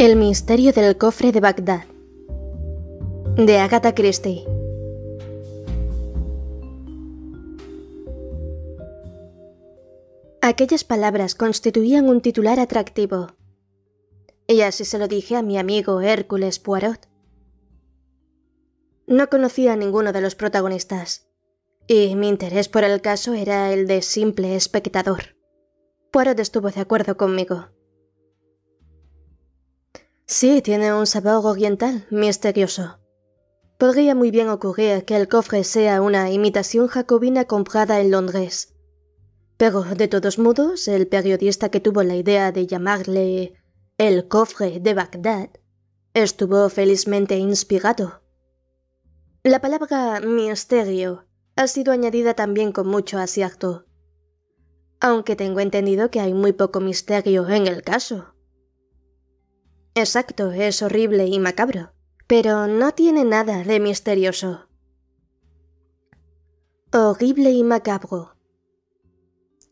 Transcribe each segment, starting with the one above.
El misterio del cofre de Bagdad de Agatha Christie Aquellas palabras constituían un titular atractivo. Y así se lo dije a mi amigo Hércules Poirot. No conocía a ninguno de los protagonistas, y mi interés por el caso era el de simple espectador. Poirot estuvo de acuerdo conmigo. Sí, tiene un sabor oriental, misterioso. Podría muy bien ocurrir que el cofre sea una imitación jacobina comprada en Londres. Pero, de todos modos, el periodista que tuvo la idea de llamarle el cofre de Bagdad estuvo felizmente inspirado. La palabra misterio ha sido añadida también con mucho acierto, aunque tengo entendido que hay muy poco misterio en el caso. Exacto, es horrible y macabro, pero no tiene nada de misterioso. Horrible y macabro.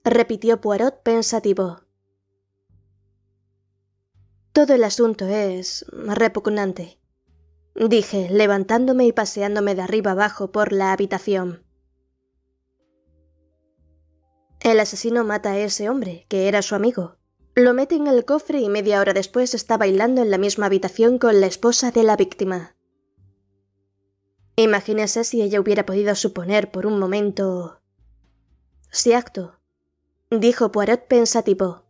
Repitió Poirot pensativo. Todo el asunto es repugnante, dije, levantándome y paseándome de arriba abajo por la habitación. El asesino mata a ese hombre, que era su amigo, lo mete en el cofre y media hora después está bailando en la misma habitación con la esposa de la víctima. Imagínese si ella hubiera podido suponer por un momento. Si acto, dijo Poirot pensativo.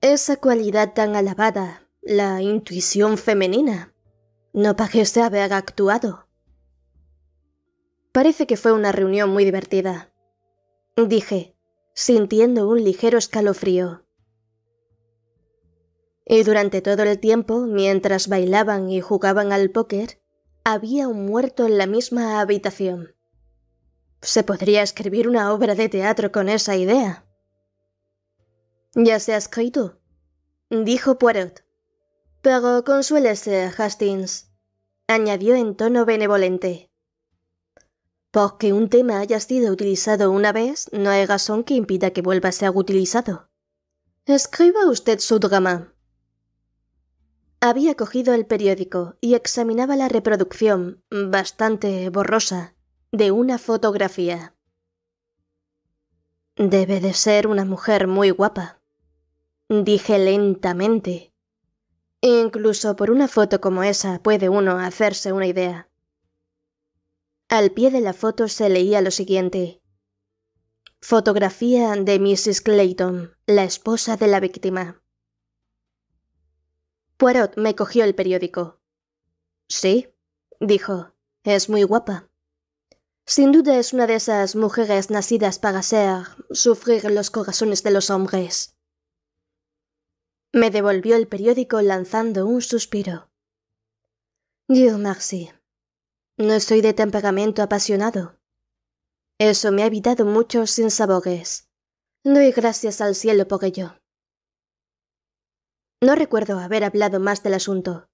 Esa cualidad tan alabada, la intuición femenina. No parece haber actuado. Parece que fue una reunión muy divertida. Dije, sintiendo un ligero escalofrío. Y durante todo el tiempo, mientras bailaban y jugaban al póker, había un muerto en la misma habitación. Se podría escribir una obra de teatro con esa idea. Ya se ha escrito, dijo Poirot. Pero consuélese, Hastings, añadió en tono benevolente. Porque un tema haya sido utilizado una vez no hay razón que impida que vuelva a ser utilizado. Escriba usted su drama. Había cogido el periódico y examinaba la reproducción, bastante borrosa, de una fotografía. Debe de ser una mujer muy guapa, dije lentamente. Incluso por una foto como esa puede uno hacerse una idea. Al pie de la foto se leía lo siguiente. Fotografía de Mrs. Clayton, la esposa de la víctima. Poirot me cogió el periódico. Sí, dijo, es muy guapa. Sin duda es una de esas mujeres nacidas para ser, sufrir los corazones de los hombres. Me devolvió el periódico lanzando un suspiro. Dieu merci. No soy de temperamento apasionado. Eso me ha evitado muchos sabogues. Doy gracias al cielo por ello. No recuerdo haber hablado más del asunto.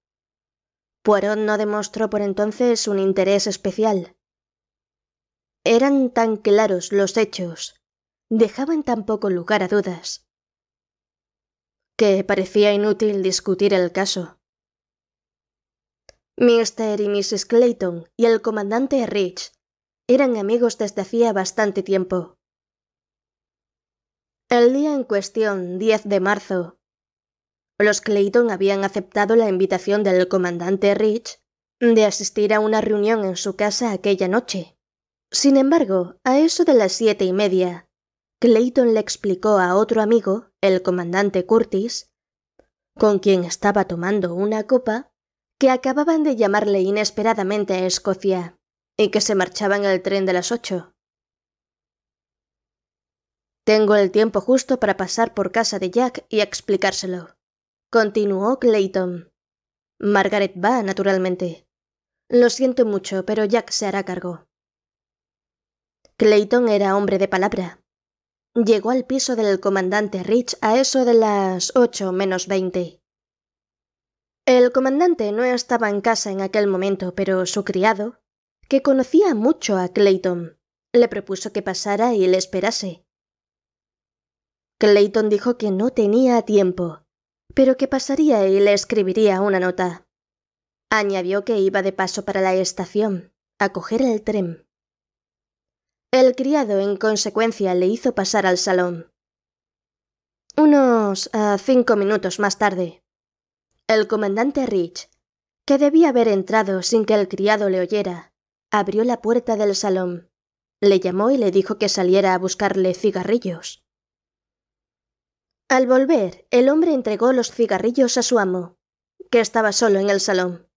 Poirot no demostró por entonces un interés especial. Eran tan claros los hechos, dejaban tan poco lugar a dudas, que parecía inútil discutir el caso. Mr. y Mrs. Clayton y el comandante Rich eran amigos desde hacía bastante tiempo. El día en cuestión, 10 de marzo, los Clayton habían aceptado la invitación del comandante Rich de asistir a una reunión en su casa aquella noche. Sin embargo, a eso de las siete y media, Clayton le explicó a otro amigo, el comandante Curtis, con quien estaba tomando una copa, que acababan de llamarle inesperadamente a Escocia y que se marchaban el tren de las ocho. Tengo el tiempo justo para pasar por casa de Jack y explicárselo, continuó Clayton. Margaret va, naturalmente. Lo siento mucho, pero Jack se hará cargo. Clayton era hombre de palabra. Llegó al piso del comandante Rich a eso de las ocho menos veinte. El comandante no estaba en casa en aquel momento, pero su criado, que conocía mucho a Clayton, le propuso que pasara y le esperase. Clayton dijo que no tenía tiempo, pero que pasaría y le escribiría una nota. Añadió que iba de paso para la estación, a coger el tren. El criado, en consecuencia, le hizo pasar al salón. Unos ah, cinco minutos más tarde, el comandante Rich, que debía haber entrado sin que el criado le oyera, abrió la puerta del salón. Le llamó y le dijo que saliera a buscarle cigarrillos. Al volver, el hombre entregó los cigarrillos a su amo, que estaba solo en el salón.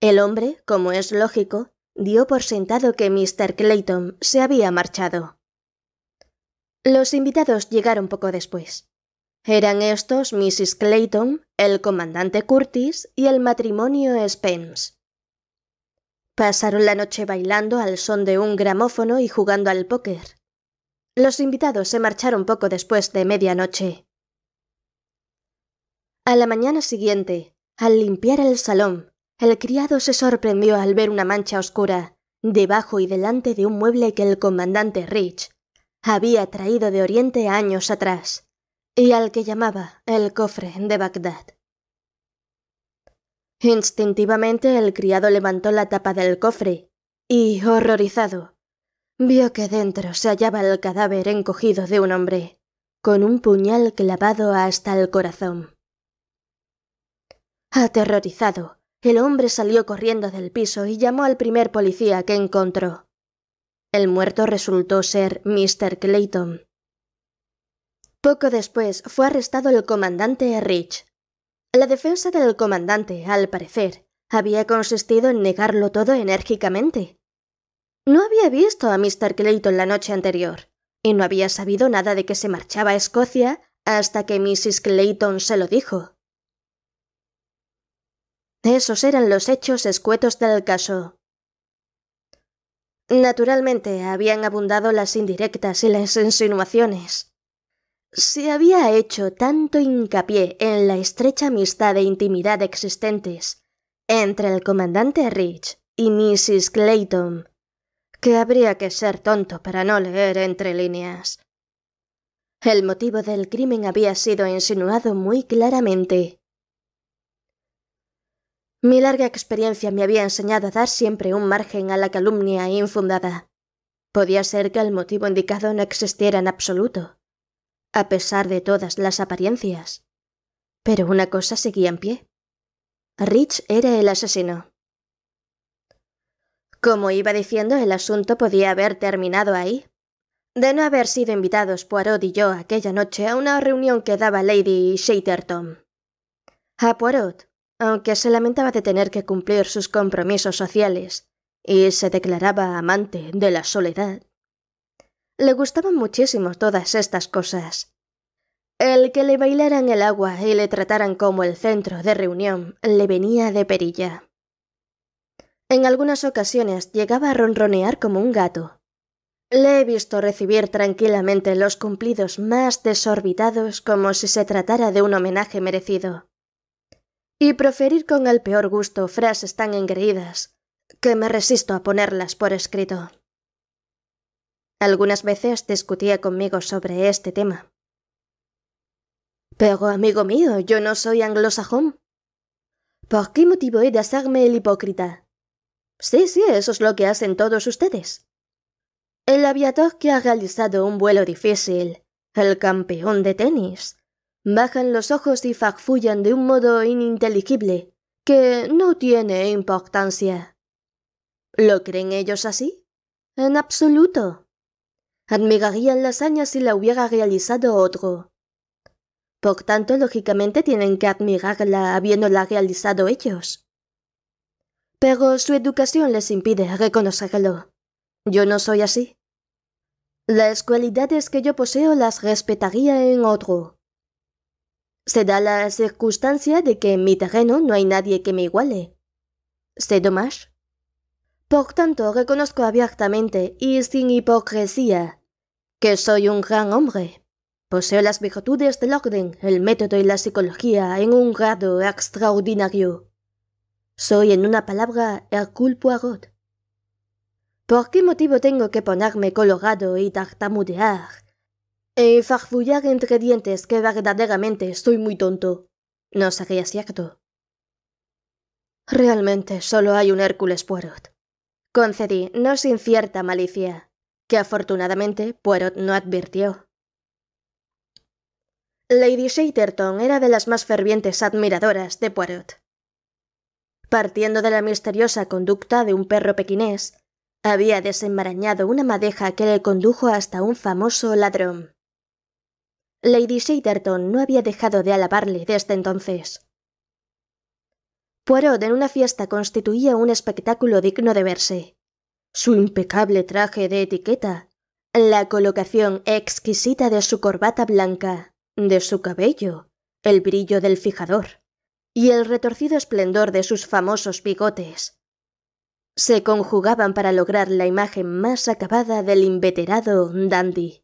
El hombre, como es lógico, dio por sentado que Mr. Clayton se había marchado. Los invitados llegaron poco después. Eran estos Mrs. Clayton, el comandante Curtis y el matrimonio Spence. Pasaron la noche bailando al son de un gramófono y jugando al póker. Los invitados se marcharon poco después de medianoche. A la mañana siguiente, al limpiar el salón, el criado se sorprendió al ver una mancha oscura, debajo y delante de un mueble que el comandante Rich había traído de Oriente años atrás y al que llamaba el cofre de Bagdad. Instintivamente el criado levantó la tapa del cofre y, horrorizado, vio que dentro se hallaba el cadáver encogido de un hombre, con un puñal clavado hasta el corazón. Aterrorizado, el hombre salió corriendo del piso y llamó al primer policía que encontró. El muerto resultó ser Mr. Clayton, poco después fue arrestado el comandante Rich. La defensa del comandante, al parecer, había consistido en negarlo todo enérgicamente. No había visto a Mr. Clayton la noche anterior, y no había sabido nada de que se marchaba a Escocia hasta que Mrs. Clayton se lo dijo. Esos eran los hechos escuetos del caso. Naturalmente, habían abundado las indirectas y las insinuaciones. Se había hecho tanto hincapié en la estrecha amistad e intimidad existentes entre el comandante Rich y Mrs. Clayton, que habría que ser tonto para no leer entre líneas. El motivo del crimen había sido insinuado muy claramente. Mi larga experiencia me había enseñado a dar siempre un margen a la calumnia infundada. Podía ser que el motivo indicado no existiera en absoluto a pesar de todas las apariencias. Pero una cosa seguía en pie. Rich era el asesino. Como iba diciendo, el asunto podía haber terminado ahí. De no haber sido invitados Poirot y yo aquella noche a una reunión que daba Lady Shaterton. A Poirot, aunque se lamentaba de tener que cumplir sus compromisos sociales y se declaraba amante de la soledad, le gustaban muchísimo todas estas cosas. El que le bailaran el agua y le trataran como el centro de reunión le venía de perilla. En algunas ocasiones llegaba a ronronear como un gato. Le he visto recibir tranquilamente los cumplidos más desorbitados como si se tratara de un homenaje merecido. Y proferir con el peor gusto frases tan engreídas que me resisto a ponerlas por escrito. Algunas veces discutía conmigo sobre este tema. Pero, amigo mío, yo no soy anglosajón. ¿Por qué motivo he de hacerme el hipócrita? Sí, sí, eso es lo que hacen todos ustedes. El aviador que ha realizado un vuelo difícil, el campeón de tenis, bajan los ojos y farfullan de un modo ininteligible que no tiene importancia. ¿Lo creen ellos así? En absoluto las hazañas si la hubiera realizado otro. Por tanto, lógicamente tienen que admirarla habiéndola realizado ellos. Pero su educación les impide reconocerlo. Yo no soy así. Las cualidades que yo poseo las respetaría en otro. Se da la circunstancia de que en mi terreno no hay nadie que me iguale. ¿Sé más? Por tanto, reconozco abiertamente y sin hipocresía que soy un gran hombre. Poseo las virtudes del orden, el método y la psicología en un grado extraordinario. Soy, en una palabra, Hercule Poirot. ¿Por qué motivo tengo que ponerme colorado y tartamudear? Y e farfullar entre dientes que verdaderamente estoy muy tonto. No sería cierto. Realmente solo hay un Hércules Poirot. Concedí, no sin cierta malicia que afortunadamente Poirot no advirtió. Lady Shaterton era de las más fervientes admiradoras de Poirot. Partiendo de la misteriosa conducta de un perro pequinés, había desenmarañado una madeja que le condujo hasta un famoso ladrón. Lady Shaterton no había dejado de alabarle desde entonces. Poirot en una fiesta constituía un espectáculo digno de verse su impecable traje de etiqueta, la colocación exquisita de su corbata blanca, de su cabello, el brillo del fijador y el retorcido esplendor de sus famosos bigotes. Se conjugaban para lograr la imagen más acabada del inveterado dandy.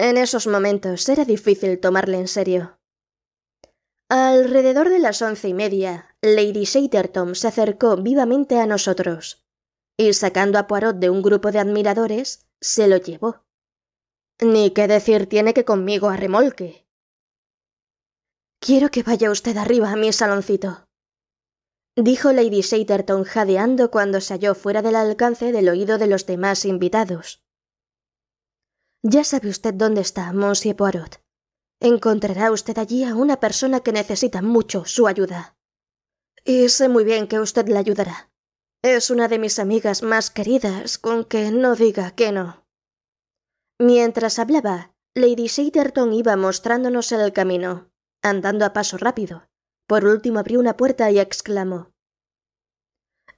En esos momentos era difícil tomarle en serio. Alrededor de las once y media, Lady Shaterton se acercó vivamente a nosotros y sacando a Poirot de un grupo de admiradores, se lo llevó. Ni qué decir tiene que conmigo a remolque. Quiero que vaya usted arriba a mi saloncito, dijo Lady Shaterton jadeando cuando se halló fuera del alcance del oído de los demás invitados. Ya sabe usted dónde está, Monsieur Poirot. Encontrará usted allí a una persona que necesita mucho su ayuda. Y sé muy bien que usted la ayudará. Es una de mis amigas más queridas, con que no diga que no. Mientras hablaba, Lady Shaderton iba mostrándonos el camino, andando a paso rápido. Por último abrió una puerta y exclamó.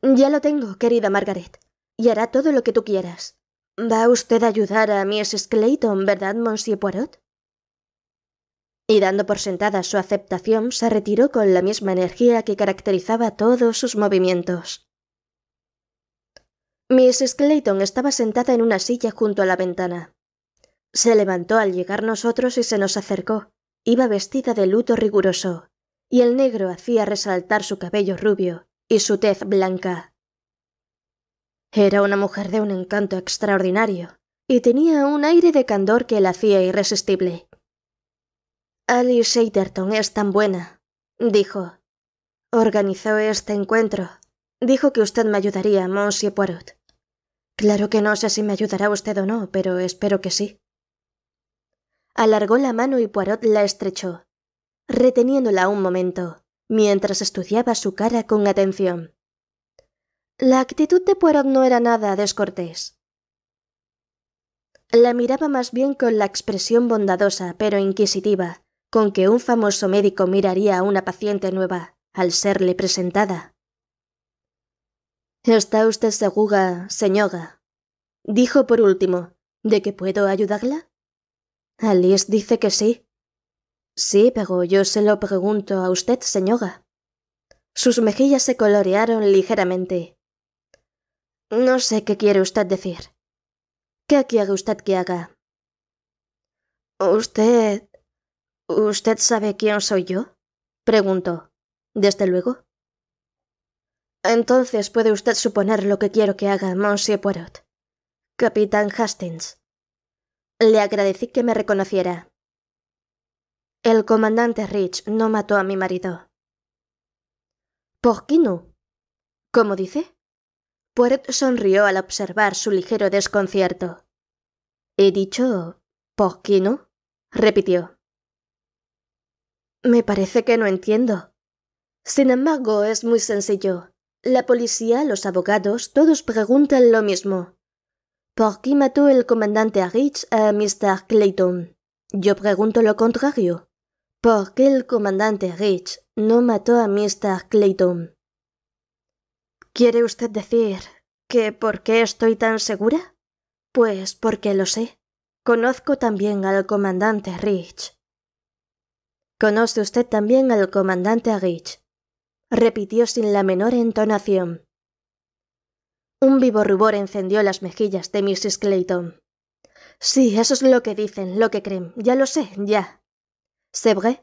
Ya lo tengo, querida Margaret, y hará todo lo que tú quieras. ¿Va usted a ayudar a Mrs. Clayton, verdad, Monsieur Poirot? Y dando por sentada su aceptación, se retiró con la misma energía que caracterizaba todos sus movimientos. Mrs. Clayton estaba sentada en una silla junto a la ventana. Se levantó al llegar nosotros y se nos acercó. Iba vestida de luto riguroso, y el negro hacía resaltar su cabello rubio y su tez blanca. Era una mujer de un encanto extraordinario, y tenía un aire de candor que la hacía irresistible. Alice Shaterton es tan buena, dijo. Organizó este encuentro. Dijo que usted me ayudaría, Monsieur Poirot. Claro que no sé si me ayudará usted o no, pero espero que sí. Alargó la mano y Poirot la estrechó, reteniéndola un momento, mientras estudiaba su cara con atención. La actitud de Poirot no era nada descortés. La miraba más bien con la expresión bondadosa pero inquisitiva con que un famoso médico miraría a una paciente nueva al serle presentada. Está usted segura, señora. Dijo por último, ¿de que puedo ayudarla? Alice dice que sí. Sí, pero yo se lo pregunto a usted, señora. Sus mejillas se colorearon ligeramente. No sé qué quiere usted decir. ¿Qué quiere usted que haga? Usted... ¿Usted sabe quién soy yo? Preguntó. Desde luego. Entonces puede usted suponer lo que quiero que haga Monsieur Poirot. Capitán Hastings. Le agradecí que me reconociera. El comandante Rich no mató a mi marido. ¿Por qué no? ¿Cómo dice? Poirot sonrió al observar su ligero desconcierto. He dicho, ¿por qué no? repitió. Me parece que no entiendo. Sin embargo, es muy sencillo. La policía, los abogados, todos preguntan lo mismo. ¿Por qué mató el comandante Rich a Mr. Clayton? Yo pregunto lo contrario. ¿Por qué el comandante Rich no mató a Mr. Clayton? ¿Quiere usted decir que por qué estoy tan segura? Pues porque lo sé. Conozco también al comandante Rich. ¿Conoce usted también al comandante Rich? repitió sin la menor entonación. Un vivo rubor encendió las mejillas de Mrs. Clayton. Sí, eso es lo que dicen, lo que creen, ya lo sé, ya. ¿C'est vrai?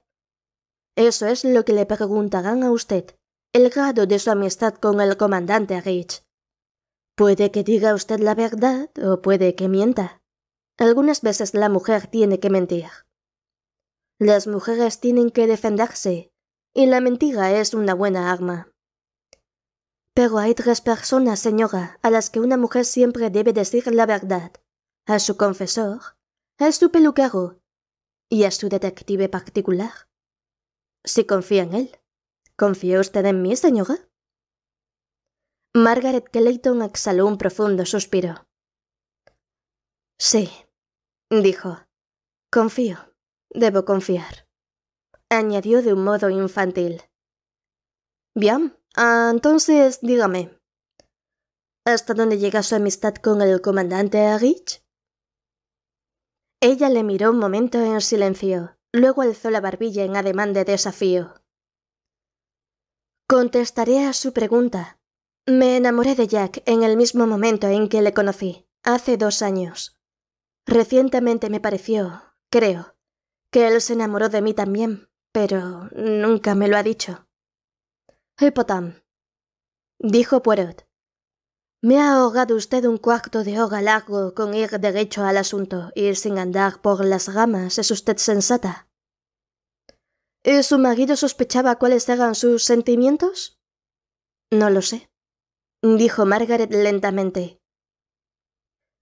Eso es lo que le preguntarán a usted, el grado de su amistad con el comandante Rich. Puede que diga usted la verdad o puede que mienta. Algunas veces la mujer tiene que mentir. Las mujeres tienen que defenderse, y la mentira es una buena arma. Pero hay tres personas, señora, a las que una mujer siempre debe decir la verdad. A su confesor, a su peluquero y a su detective particular. Si confía en él, ¿confía usted en mí, señora? Margaret Clayton exhaló un profundo suspiro. Sí, dijo. Confío. Debo confiar añadió de un modo infantil. Bien, ah, entonces dígame. ¿Hasta dónde llega su amistad con el comandante Rich? Ella le miró un momento en silencio, luego alzó la barbilla en ademán de desafío. Contestaré a su pregunta. Me enamoré de Jack en el mismo momento en que le conocí, hace dos años. Recientemente me pareció, creo, que él se enamoró de mí también, pero nunca me lo ha dicho. Hipotam, dijo Poirot. Me ha ahogado usted un cuarto de hora largo con ir derecho al asunto, y sin andar por las ramas, es usted sensata. ¿Y su marido sospechaba cuáles eran sus sentimientos? No lo sé, dijo Margaret lentamente.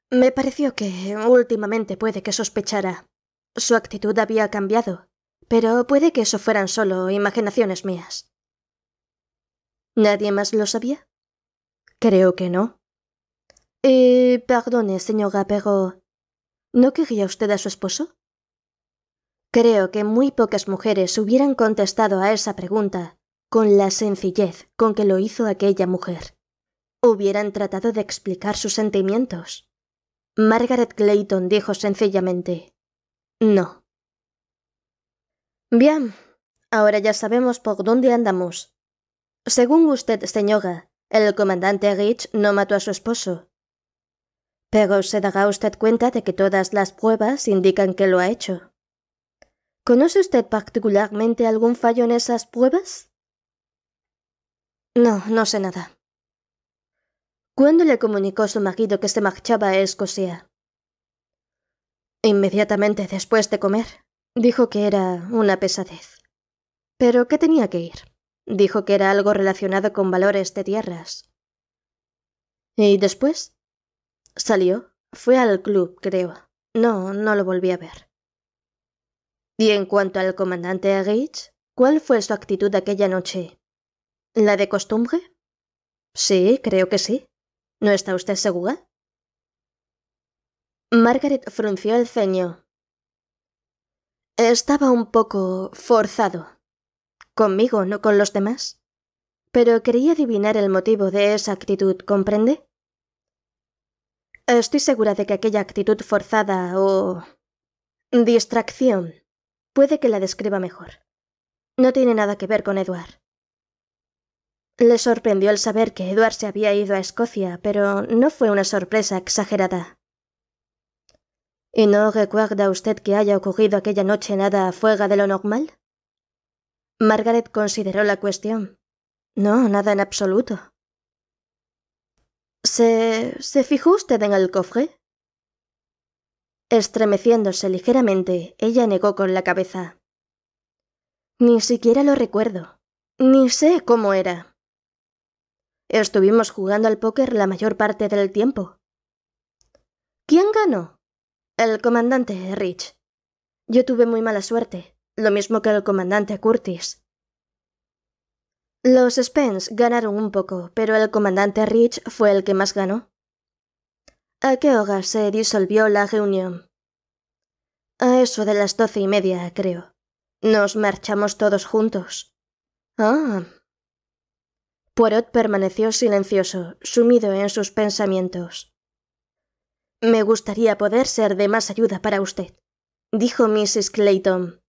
Me pareció que últimamente puede que sospechara. Su actitud había cambiado. Pero puede que eso fueran solo imaginaciones mías. ¿Nadie más lo sabía? Creo que no. Eh, perdone, señora, pero ¿no quería usted a su esposo? Creo que muy pocas mujeres hubieran contestado a esa pregunta con la sencillez con que lo hizo aquella mujer. Hubieran tratado de explicar sus sentimientos. Margaret Clayton dijo sencillamente No. Bien, ahora ya sabemos por dónde andamos. Según usted, señora, el comandante Rich no mató a su esposo. Pero se dará usted cuenta de que todas las pruebas indican que lo ha hecho. ¿Conoce usted particularmente algún fallo en esas pruebas? No, no sé nada. ¿Cuándo le comunicó su marido que se marchaba a Escocia? Inmediatamente después de comer. Dijo que era una pesadez. Pero qué tenía que ir. Dijo que era algo relacionado con valores de tierras. ¿Y después? Salió. Fue al club, creo. No, no lo volví a ver. Y en cuanto al comandante Agate, ¿cuál fue su actitud aquella noche? ¿La de costumbre? Sí, creo que sí. ¿No está usted segura? Margaret frunció el ceño. Estaba un poco forzado. Conmigo, no con los demás. Pero quería adivinar el motivo de esa actitud, ¿comprende? Estoy segura de que aquella actitud forzada o... distracción puede que la describa mejor. No tiene nada que ver con Eduard. Le sorprendió el saber que Eduard se había ido a Escocia, pero no fue una sorpresa exagerada. ¿Y no recuerda usted que haya ocurrido aquella noche nada fuera de lo normal? Margaret consideró la cuestión. No, nada en absoluto. ¿Se. se fijó usted en el cofre? Estremeciéndose ligeramente, ella negó con la cabeza. Ni siquiera lo recuerdo. Ni sé cómo era. Estuvimos jugando al póker la mayor parte del tiempo. ¿Quién ganó? El comandante Rich. Yo tuve muy mala suerte, lo mismo que el comandante Curtis. Los Spence ganaron un poco, pero el comandante Rich fue el que más ganó. ¿A qué hora se disolvió la reunión? A eso de las doce y media, creo. Nos marchamos todos juntos. Ah. Poirot permaneció silencioso, sumido en sus pensamientos. Me gustaría poder ser de más ayuda para usted, dijo Mrs. Clayton.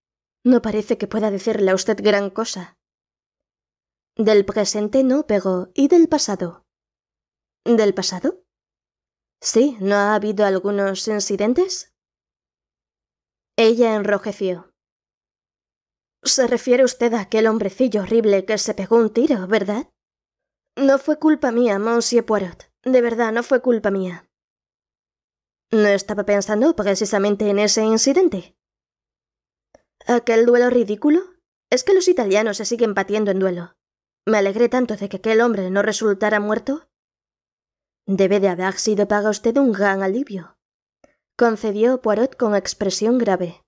No parece que pueda decirle a usted gran cosa. Del presente no, pero ¿y del pasado? ¿Del pasado? Sí, ¿no ha habido algunos incidentes? Ella enrojeció. Se refiere usted a aquel hombrecillo horrible que se pegó un tiro, ¿verdad? No fue culpa mía, Monsieur Poirot. De verdad, no fue culpa mía. No estaba pensando precisamente en ese incidente. ¿Aquel duelo ridículo? Es que los italianos se siguen batiendo en duelo. Me alegré tanto de que aquel hombre no resultara muerto. Debe de haber sido para usted un gran alivio, concedió Poirot con expresión grave.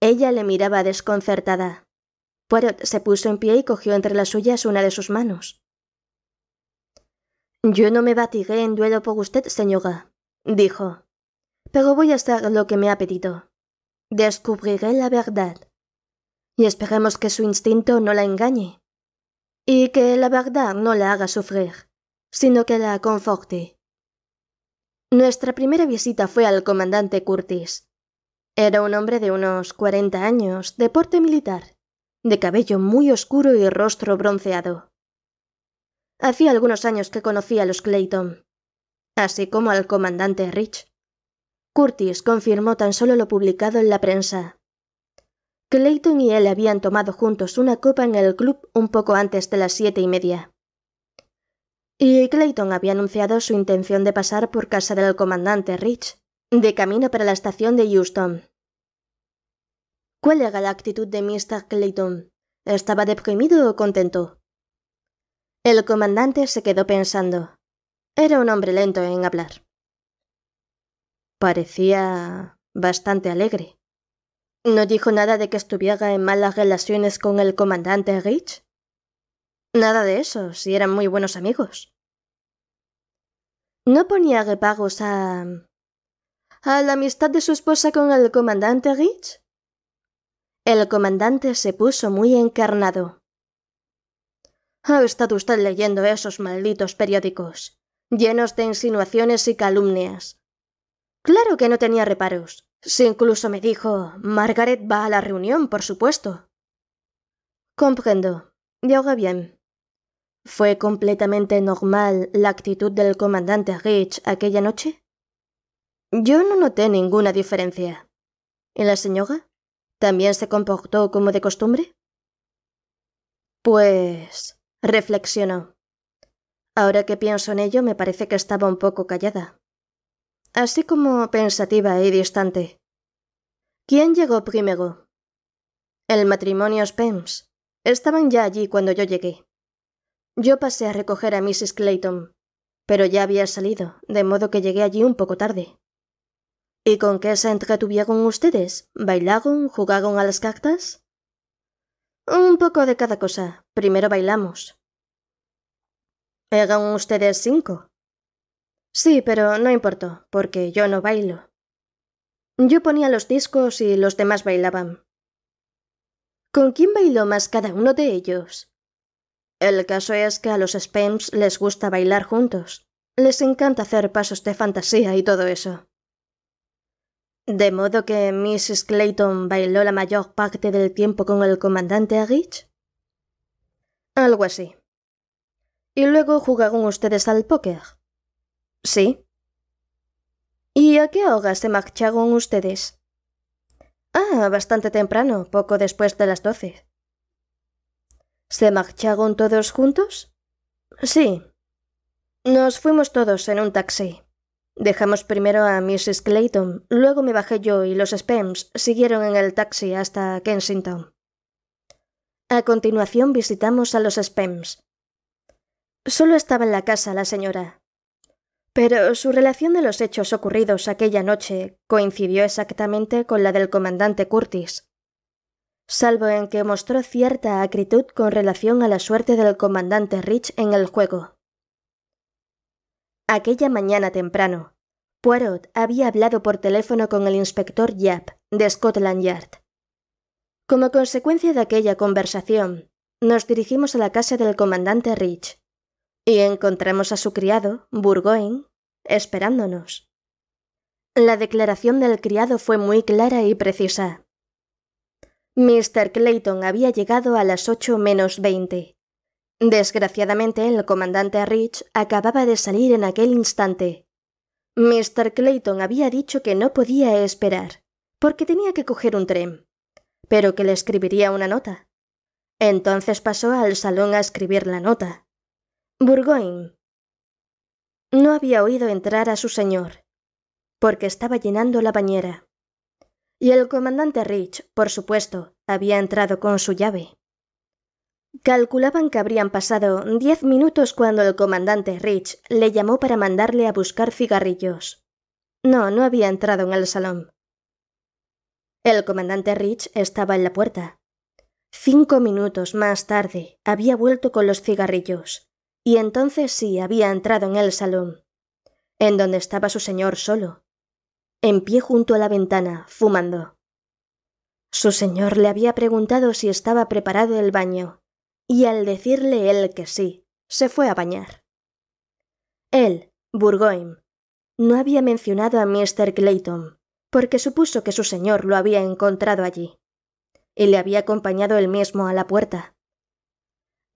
Ella le miraba desconcertada. Poirot se puso en pie y cogió entre las suyas una de sus manos. Yo no me batigué en duelo por usted, señora dijo. Pero voy a hacer lo que me apetito. Descubriré la verdad. Y esperemos que su instinto no la engañe. Y que la verdad no la haga sufrir, sino que la conforte. Nuestra primera visita fue al comandante Curtis. Era un hombre de unos cuarenta años, de porte militar, de cabello muy oscuro y rostro bronceado. Hacía algunos años que conocía a los Clayton, así como al comandante Rich. Curtis confirmó tan solo lo publicado en la prensa. Clayton y él habían tomado juntos una copa en el club un poco antes de las siete y media. Y Clayton había anunciado su intención de pasar por casa del comandante Rich, de camino para la estación de Houston. ¿Cuál era la actitud de Mr. Clayton? ¿Estaba deprimido o contento? El comandante se quedó pensando. Era un hombre lento en hablar. Parecía bastante alegre. ¿No dijo nada de que estuviera en malas relaciones con el comandante Rich? Nada de eso, si eran muy buenos amigos. ¿No ponía reparos a... a la amistad de su esposa con el comandante Rich? El comandante se puso muy encarnado. Ha estado usted leyendo esos malditos periódicos llenos de insinuaciones y calumnias. Claro que no tenía reparos. Si incluso me dijo Margaret va a la reunión, por supuesto. Comprendo. Y ahora bien. ¿Fue completamente normal la actitud del comandante Rich aquella noche? Yo no noté ninguna diferencia. ¿Y la señora? ¿También se comportó como de costumbre? Pues. reflexionó. Ahora que pienso en ello, me parece que estaba un poco callada. Así como pensativa y distante. ¿Quién llegó primero? El matrimonio Spence. Estaban ya allí cuando yo llegué. Yo pasé a recoger a Mrs. Clayton, pero ya había salido, de modo que llegué allí un poco tarde. ¿Y con qué se entretuvieron ustedes? ¿Bailaron? ¿Jugaron a las cartas? Un poco de cada cosa. Primero bailamos. ¿Eran ustedes cinco? Sí, pero no importó, porque yo no bailo. Yo ponía los discos y los demás bailaban. ¿Con quién bailó más cada uno de ellos? El caso es que a los Spams les gusta bailar juntos. Les encanta hacer pasos de fantasía y todo eso. ¿De modo que Mrs. Clayton bailó la mayor parte del tiempo con el comandante Rich? Algo así. ¿Y luego jugaron ustedes al póker? Sí. ¿Y a qué hora se marcharon ustedes? Ah, bastante temprano, poco después de las doce. ¿Se marcharon todos juntos? Sí. Nos fuimos todos en un taxi. Dejamos primero a Mrs. Clayton, luego me bajé yo y los Spams siguieron en el taxi hasta Kensington. A continuación visitamos a los Spams, Solo estaba en la casa la señora. Pero su relación de los hechos ocurridos aquella noche coincidió exactamente con la del comandante Curtis, salvo en que mostró cierta acritud con relación a la suerte del comandante Rich en el juego. Aquella mañana temprano, Poirot había hablado por teléfono con el inspector Yap de Scotland Yard. Como consecuencia de aquella conversación, nos dirigimos a la casa del comandante Rich, y encontramos a su criado, Burgoyne, esperándonos. La declaración del criado fue muy clara y precisa. Mr. Clayton había llegado a las ocho menos veinte. Desgraciadamente, el comandante Rich acababa de salir en aquel instante. Mr. Clayton había dicho que no podía esperar, porque tenía que coger un tren, pero que le escribiría una nota. Entonces pasó al salón a escribir la nota. Burgoyne. No había oído entrar a su señor, porque estaba llenando la bañera. Y el comandante Rich, por supuesto, había entrado con su llave. Calculaban que habrían pasado diez minutos cuando el comandante Rich le llamó para mandarle a buscar cigarrillos. No, no había entrado en el salón. El comandante Rich estaba en la puerta. Cinco minutos más tarde había vuelto con los cigarrillos y entonces sí había entrado en el salón, en donde estaba su señor solo, en pie junto a la ventana, fumando. Su señor le había preguntado si estaba preparado el baño, y al decirle él que sí, se fue a bañar. Él, Burgoyne, no había mencionado a Mr. Clayton, porque supuso que su señor lo había encontrado allí, y le había acompañado él mismo a la puerta.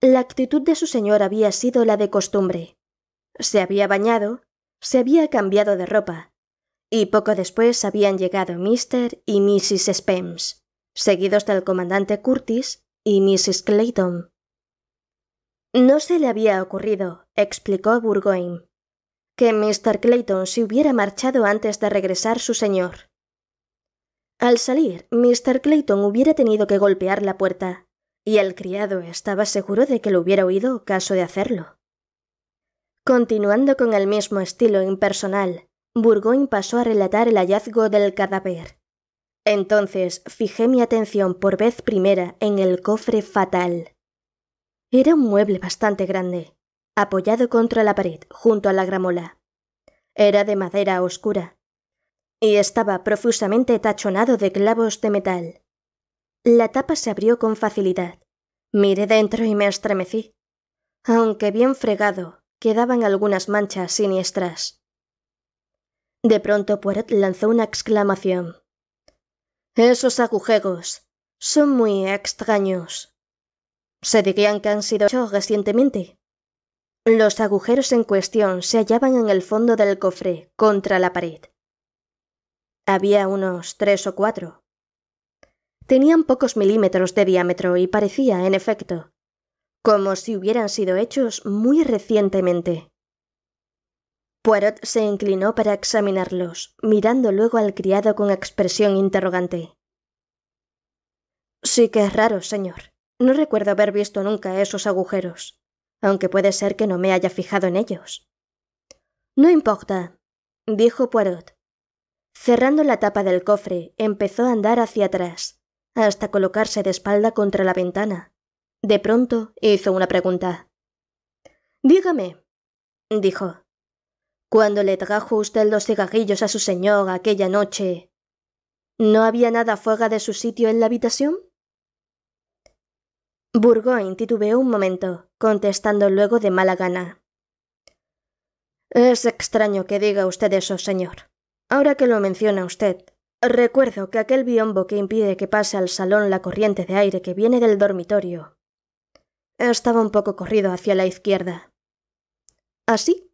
La actitud de su señor había sido la de costumbre. Se había bañado, se había cambiado de ropa, y poco después habían llegado Mr. y Mrs. Spence, seguidos del comandante Curtis y Mrs. Clayton. No se le había ocurrido, explicó Burgoyne, que Mr. Clayton se hubiera marchado antes de regresar su señor. Al salir, Mr. Clayton hubiera tenido que golpear la puerta, y el criado estaba seguro de que lo hubiera oído caso de hacerlo. Continuando con el mismo estilo impersonal, Burgoyne pasó a relatar el hallazgo del cadáver. Entonces fijé mi atención por vez primera en el cofre fatal. Era un mueble bastante grande, apoyado contra la pared junto a la gramola. Era de madera oscura y estaba profusamente tachonado de clavos de metal. La tapa se abrió con facilidad. Miré dentro y me estremecí. Aunque bien fregado, quedaban algunas manchas siniestras. De pronto Poirot lanzó una exclamación. Esos agujeros son muy extraños. Se dirían que han sido hechos recientemente. Los agujeros en cuestión se hallaban en el fondo del cofre, contra la pared. Había unos tres o cuatro. Tenían pocos milímetros de diámetro y parecía, en efecto, como si hubieran sido hechos muy recientemente. Poirot se inclinó para examinarlos, mirando luego al criado con expresión interrogante. Sí que es raro, señor. No recuerdo haber visto nunca esos agujeros, aunque puede ser que no me haya fijado en ellos. No importa, dijo Poirot. Cerrando la tapa del cofre, empezó a andar hacia atrás, hasta colocarse de espalda contra la ventana. De pronto hizo una pregunta. Dígame, dijo. Cuando le trajo usted los cigarrillos a su señor aquella noche, ¿no había nada fuera de su sitio en la habitación? Burgoyne titubeó un momento, contestando luego de mala gana. Es extraño que diga usted eso, señor. Ahora que lo menciona usted, Recuerdo que aquel biombo que impide que pase al salón la corriente de aire que viene del dormitorio estaba un poco corrido hacia la izquierda. ¿Así?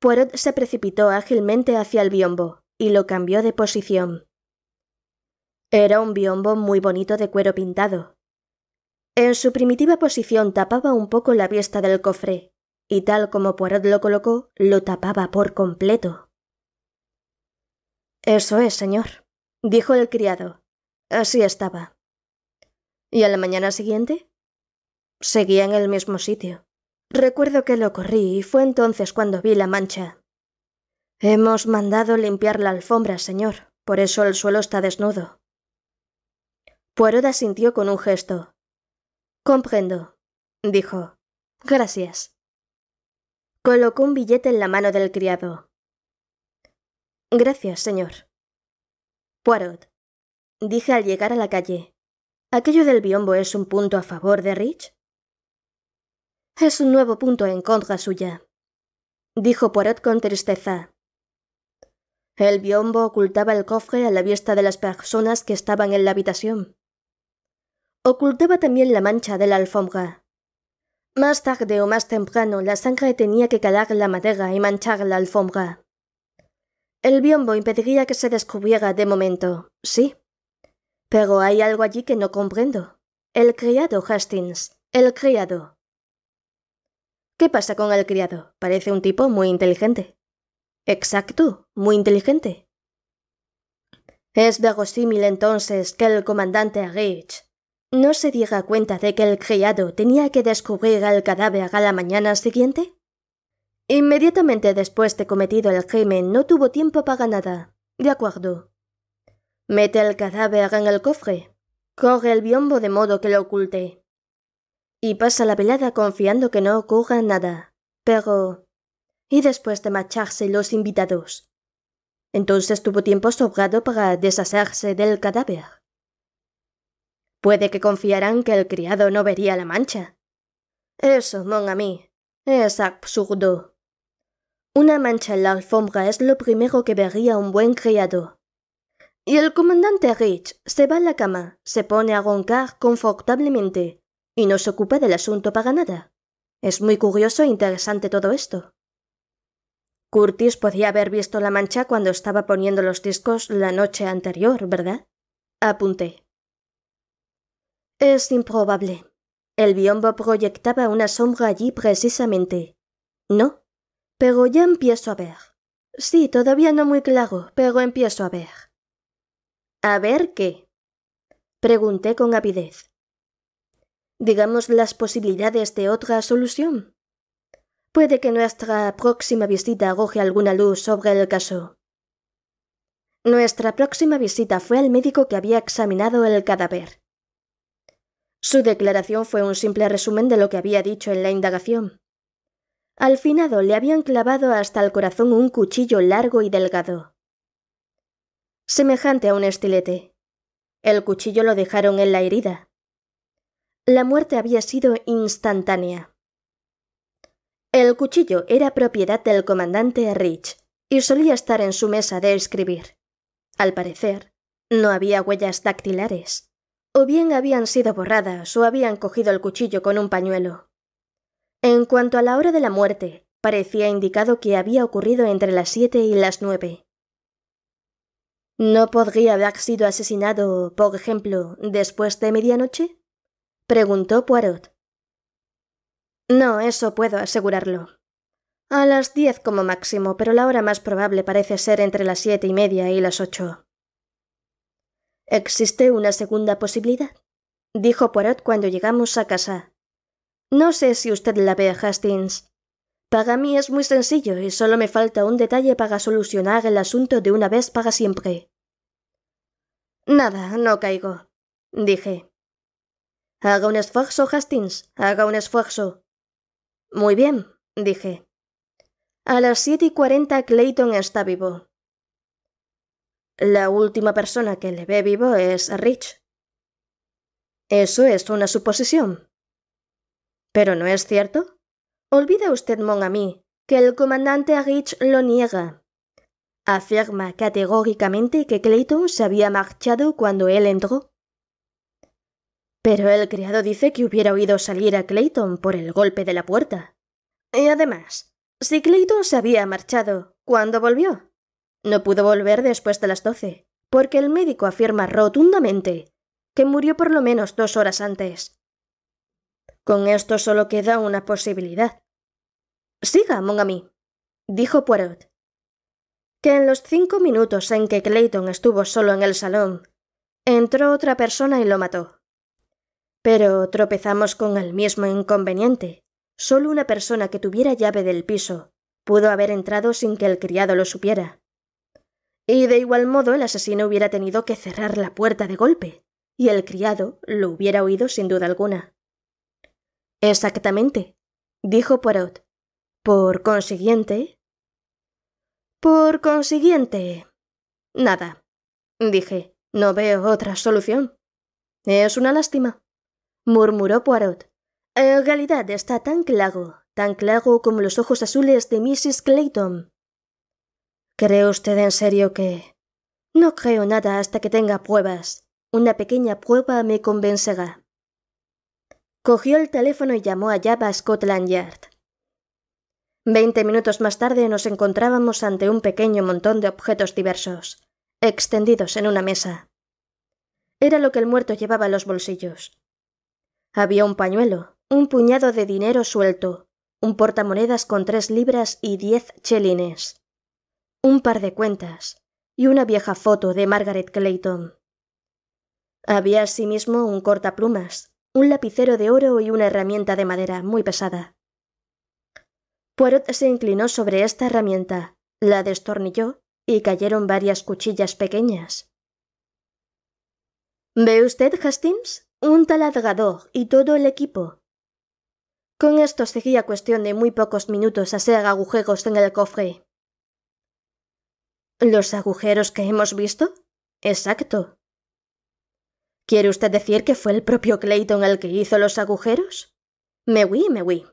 Poirot se precipitó ágilmente hacia el biombo y lo cambió de posición. Era un biombo muy bonito de cuero pintado. En su primitiva posición tapaba un poco la vista del cofre, y tal como Poirot lo colocó, lo tapaba por completo. Eso es, señor, dijo el criado. Así estaba. ¿Y a la mañana siguiente? Seguía en el mismo sitio. Recuerdo que lo corrí y fue entonces cuando vi la mancha. Hemos mandado limpiar la alfombra, señor, por eso el suelo está desnudo. Pueroda asintió con un gesto. Comprendo, dijo. Gracias. Colocó un billete en la mano del criado. Gracias, señor. Poirot, dije al llegar a la calle, ¿aquello del biombo es un punto a favor de Rich? Es un nuevo punto en contra suya, dijo Poirot con tristeza. El biombo ocultaba el cofre a la vista de las personas que estaban en la habitación. Ocultaba también la mancha de la alfombra. Más tarde o más temprano la sangre tenía que calar la madera y manchar la alfombra. El biombo impediría que se descubriera de momento, sí. Pero hay algo allí que no comprendo. El criado, Hastings. El criado. ¿Qué pasa con el criado? Parece un tipo muy inteligente. Exacto, muy inteligente. Es verosímil entonces que el comandante Rich no se diera cuenta de que el criado tenía que descubrir al cadáver a la mañana siguiente? Inmediatamente después de cometido el crimen no tuvo tiempo para nada. De acuerdo. Mete el cadáver en el cofre. Corre el biombo de modo que lo oculte. Y pasa la velada confiando que no ocurra nada. Pero... Y después de marcharse los invitados. Entonces tuvo tiempo sobrado para deshacerse del cadáver. Puede que confiaran que el criado no vería la mancha. Eso, mon mí. es absurdo. Una mancha en la alfombra es lo primero que vería un buen criado. Y el comandante Rich se va a la cama, se pone a roncar confortablemente, y no se ocupa del asunto para nada. Es muy curioso e interesante todo esto. Curtis podía haber visto la mancha cuando estaba poniendo los discos la noche anterior, ¿verdad? Apunté. Es improbable. El biombo proyectaba una sombra allí precisamente. No, pero ya empiezo a ver. Sí, todavía no muy claro, pero empiezo a ver. ¿A ver qué? Pregunté con avidez. Digamos las posibilidades de otra solución. Puede que nuestra próxima visita arroje alguna luz sobre el caso. Nuestra próxima visita fue al médico que había examinado el cadáver. Su declaración fue un simple resumen de lo que había dicho en la indagación. Al finado le habían clavado hasta el corazón un cuchillo largo y delgado, semejante a un estilete. El cuchillo lo dejaron en la herida. La muerte había sido instantánea. El cuchillo era propiedad del comandante Rich y solía estar en su mesa de escribir. Al parecer, no había huellas dactilares, o bien habían sido borradas o habían cogido el cuchillo con un pañuelo. En cuanto a la hora de la muerte, parecía indicado que había ocurrido entre las siete y las nueve. ¿No podría haber sido asesinado, por ejemplo, después de medianoche? preguntó Poirot. No, eso puedo asegurarlo. A las diez como máximo, pero la hora más probable parece ser entre las siete y media y las ocho. ¿Existe una segunda posibilidad? dijo Poirot cuando llegamos a casa. No sé si usted la ve, Hastings. Para mí es muy sencillo y solo me falta un detalle para solucionar el asunto de una vez para siempre. Nada, no caigo, dije. Haga un esfuerzo, Hastings, haga un esfuerzo. Muy bien, dije. A las siete y cuarenta Clayton está vivo. La última persona que le ve vivo es Rich. Eso es una suposición, ¿Pero no es cierto? Olvida usted, mon mí, que el comandante Rich lo niega. Afirma categóricamente que Clayton se había marchado cuando él entró. Pero el criado dice que hubiera oído salir a Clayton por el golpe de la puerta. Y además, si Clayton se había marchado, ¿cuándo volvió? No pudo volver después de las doce, porque el médico afirma rotundamente que murió por lo menos dos horas antes, con esto solo queda una posibilidad. Siga, mon dijo Poirot. Que en los cinco minutos en que Clayton estuvo solo en el salón, entró otra persona y lo mató. Pero tropezamos con el mismo inconveniente. Solo una persona que tuviera llave del piso pudo haber entrado sin que el criado lo supiera. Y de igual modo el asesino hubiera tenido que cerrar la puerta de golpe, y el criado lo hubiera oído sin duda alguna. Exactamente, dijo Poirot. Por consiguiente. Por consiguiente. Nada, dije, no veo otra solución. Es una lástima, murmuró Poirot. En realidad está tan claro, tan claro como los ojos azules de Mrs. Clayton. ¿Cree usted en serio que...? No creo nada hasta que tenga pruebas. Una pequeña prueba me convencerá. Cogió el teléfono y llamó a Java Scotland Yard. Veinte minutos más tarde nos encontrábamos ante un pequeño montón de objetos diversos, extendidos en una mesa. Era lo que el muerto llevaba en los bolsillos. Había un pañuelo, un puñado de dinero suelto, un portamonedas con tres libras y diez chelines, un par de cuentas y una vieja foto de Margaret Clayton. Había asimismo un cortaplumas, un lapicero de oro y una herramienta de madera muy pesada. Poirot se inclinó sobre esta herramienta, la destornilló y cayeron varias cuchillas pequeñas. ¿Ve usted, Hastings? Un taladrador y todo el equipo. Con esto seguía cuestión de muy pocos minutos hacer agujeros en el cofre. ¿Los agujeros que hemos visto? Exacto. ¿Quiere usted decir que fue el propio Clayton el que hizo los agujeros? Me huí, me huí».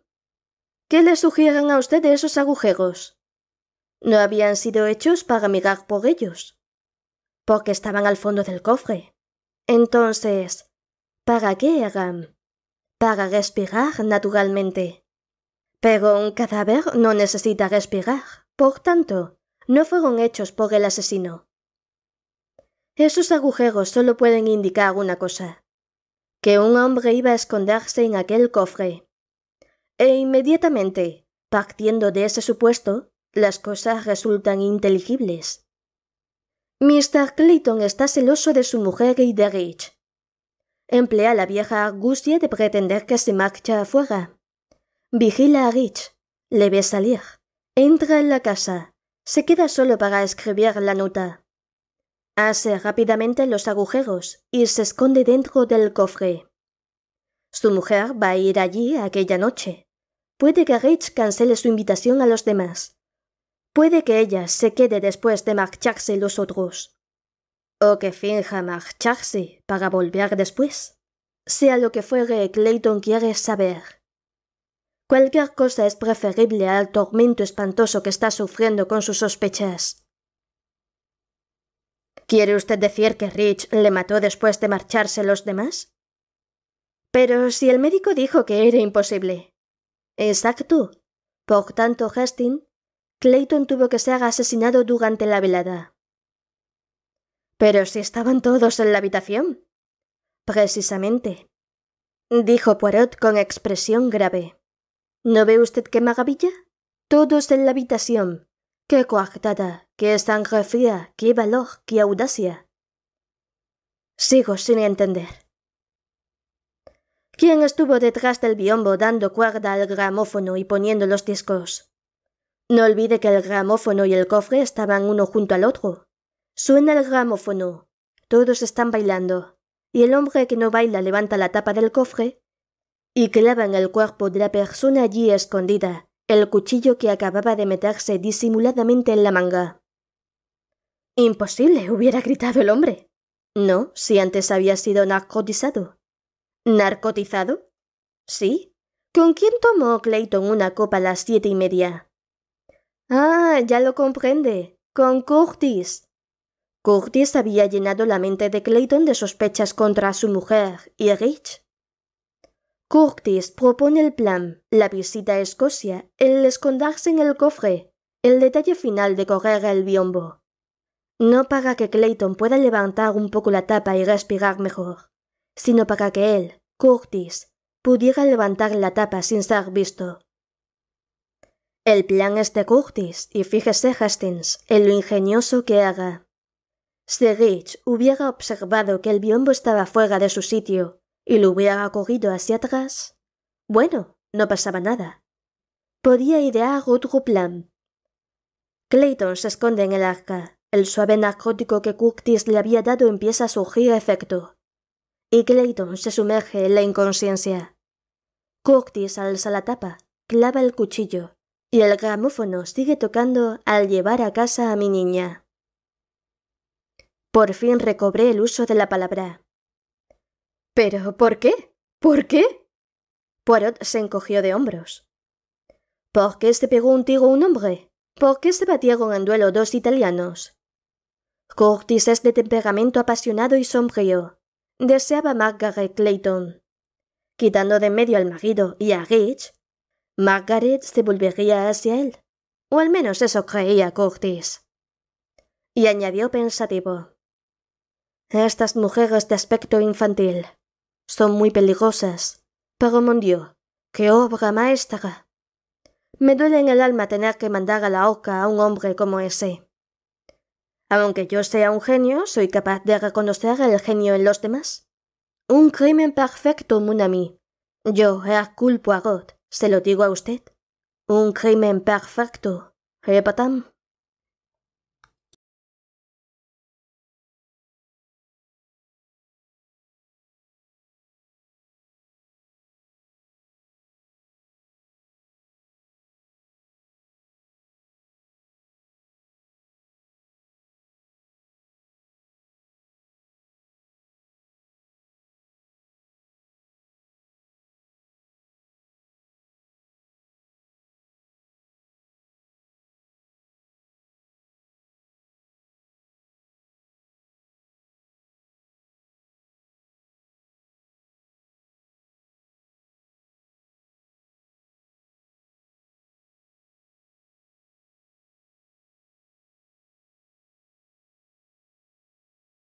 ¿Qué le sugieran a usted esos agujeros? No habían sido hechos para mirar por ellos, porque estaban al fondo del cofre. Entonces, ¿para qué eran? Para respirar, naturalmente. Pero un cadáver no necesita respirar, por tanto, no fueron hechos por el asesino. Esos agujeros solo pueden indicar una cosa, que un hombre iba a esconderse en aquel cofre. E inmediatamente, partiendo de ese supuesto, las cosas resultan inteligibles. Mr. Clayton está celoso de su mujer y de Rich. Emplea la vieja angustia de pretender que se marcha afuera. Vigila a Rich, le ve salir, entra en la casa, se queda solo para escribir la nota. Hace rápidamente los agujeros y se esconde dentro del cofre. Su mujer va a ir allí aquella noche. Puede que Rich cancele su invitación a los demás. Puede que ella se quede después de marcharse los otros. O que finja marcharse para volver después. Sea lo que fuere, Clayton quiere saber. Cualquier cosa es preferible al tormento espantoso que está sufriendo con sus sospechas. ¿Quiere usted decir que Rich le mató después de marcharse los demás? Pero si el médico dijo que era imposible. Exacto. Por tanto, Hastings, Clayton tuvo que ser asesinado durante la velada. Pero si estaban todos en la habitación. Precisamente. Dijo Poirot con expresión grave. ¿No ve usted qué maravilla? Todos en la habitación. ¡Qué coartada! ¡Qué sangre fría! ¡Qué valor! ¡Qué audacia! Sigo sin entender. ¿Quién estuvo detrás del biombo dando cuerda al gramófono y poniendo los discos? No olvide que el gramófono y el cofre estaban uno junto al otro. Suena el gramófono. Todos están bailando. Y el hombre que no baila levanta la tapa del cofre y clava en el cuerpo de la persona allí escondida, el cuchillo que acababa de meterse disimuladamente en la manga. Imposible, hubiera gritado el hombre. No, si antes había sido narcotizado. ¿Narcotizado? Sí. ¿Con quién tomó Clayton una copa a las siete y media? Ah, ya lo comprende. Con Curtis. Curtis había llenado la mente de Clayton de sospechas contra su mujer y Rich. Curtis propone el plan, la visita a Escocia, el escondarse en el cofre, el detalle final de correr el biombo. No para que Clayton pueda levantar un poco la tapa y respirar mejor, sino para que él, Curtis, pudiera levantar la tapa sin ser visto. El plan es de Curtis, y fíjese Hastings en lo ingenioso que haga. Si Rich hubiera observado que el biombo estaba fuera de su sitio, y lo hubiera cogido hacia atrás, bueno, no pasaba nada. Podía idear otro plan. Clayton se esconde en el arca. El suave narcótico que Curtis le había dado empieza a surgir efecto. Y Clayton se sumerge en la inconsciencia. Curtis alza la tapa, clava el cuchillo, y el gramófono sigue tocando al llevar a casa a mi niña. Por fin recobré el uso de la palabra. ¿Pero por qué? ¿Por qué? Poirot se encogió de hombros. ¿Por qué se pegó un tiro un hombre? ¿Por qué se batieron en duelo dos italianos? Curtis es de temperamento apasionado y sombrío. Deseaba Margaret Clayton. Quitando de en medio al marido y a Rich, Margaret se volvería hacia él. O al menos eso creía Curtis. Y añadió pensativo. Estas mujeres de aspecto infantil son muy peligrosas. Pero, mon Dios, qué obra maestra. Me duele en el alma tener que mandar a la oca a un hombre como ese. Aunque yo sea un genio, soy capaz de reconocer el genio en los demás. Un crimen perfecto, mon ami. Yo, a Poirot, se lo digo a usted. Un crimen perfecto.